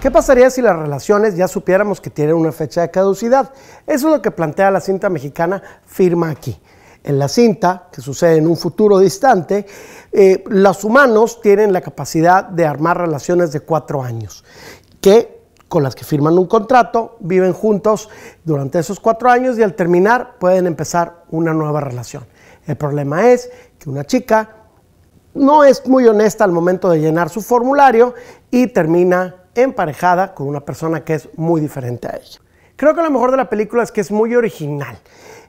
¿Qué pasaría si las relaciones ya supiéramos que tienen una fecha de caducidad? Eso es lo que plantea la cinta mexicana Firma aquí. En la cinta, que sucede en un futuro distante, eh, los humanos tienen la capacidad de armar relaciones de cuatro años, que con las que firman un contrato, viven juntos durante esos cuatro años y al terminar pueden empezar una nueva relación. El problema es que una chica no es muy honesta al momento de llenar su formulario y termina emparejada con una persona que es muy diferente a ella. Creo que lo mejor de la película es que es muy original.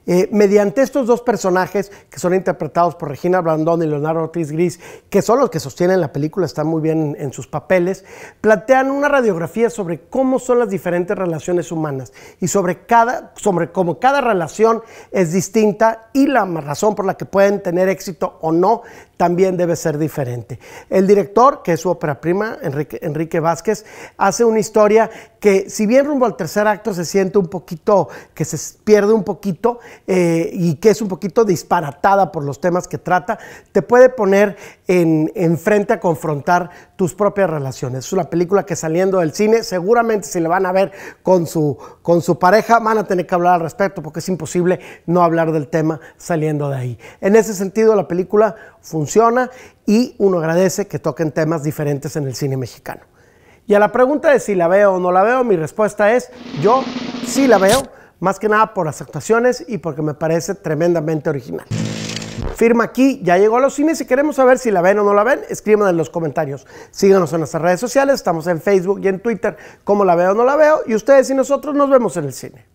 Eh, mediante estos dos personajes que son interpretados por Regina Blandón y Leonardo Ortiz Gris, que son los que sostienen la película, están muy bien en sus papeles, plantean una radiografía sobre cómo son las diferentes relaciones humanas y sobre, cada, sobre cómo cada relación es distinta y la razón por la que pueden tener éxito o no también debe ser diferente. El director, que es su ópera prima, Enrique, Enrique Vázquez, hace una historia que si bien rumbo al tercer acto se siente un poquito, que se pierde un poquito eh, y que es un poquito disparatada por los temas que trata, te puede poner en, frente a confrontar tus propias relaciones. Es una película que saliendo del cine, seguramente si la van a ver con su, con su pareja, van a tener que hablar al respecto porque es imposible no hablar del tema saliendo de ahí. En ese sentido, la película funciona y uno agradece que toquen temas diferentes en el cine mexicano. Y a la pregunta de si la veo o no la veo, mi respuesta es yo sí la veo, más que nada por las actuaciones y porque me parece tremendamente original. Firma aquí, ya llegó a los cines y queremos saber si la ven o no la ven, escriban en los comentarios. Síganos en nuestras redes sociales, estamos en Facebook y en Twitter como la veo o no la veo y ustedes y nosotros nos vemos en el cine.